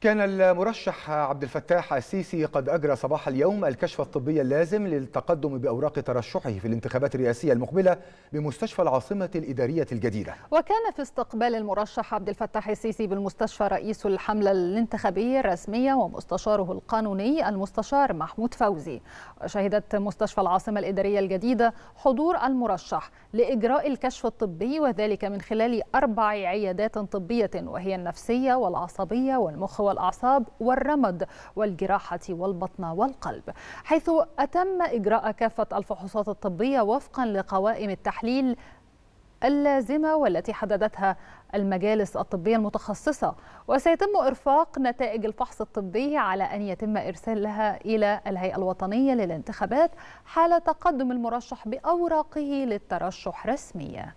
كان المرشح عبد الفتاح السيسي قد أجرى صباح اليوم الكشف الطبي اللازم للتقدم بأوراق ترشحه في الانتخابات الرئاسية المقبلة بمستشفى العاصمة الإدارية الجديدة وكان في استقبال المرشح عبد الفتاح السيسي بالمستشفى رئيس الحملة الانتخابية الرسمية ومستشاره القانوني المستشار محمود فوزي شهدت مستشفى العاصمة الإدارية الجديدة حضور المرشح لإجراء الكشف الطبي وذلك من خلال أربع عيادات طبية وهي النفسية والعصبية والمخ والأعصاب والرمد والجراحة والبطن والقلب حيث أتم إجراء كافة الفحوصات الطبية وفقا لقوائم التحليل اللازمة والتي حددتها المجالس الطبية المتخصصة وسيتم إرفاق نتائج الفحص الطبي على أن يتم إرسالها إلى الهيئة الوطنية للانتخابات حال تقدم المرشح بأوراقه للترشح رسمياً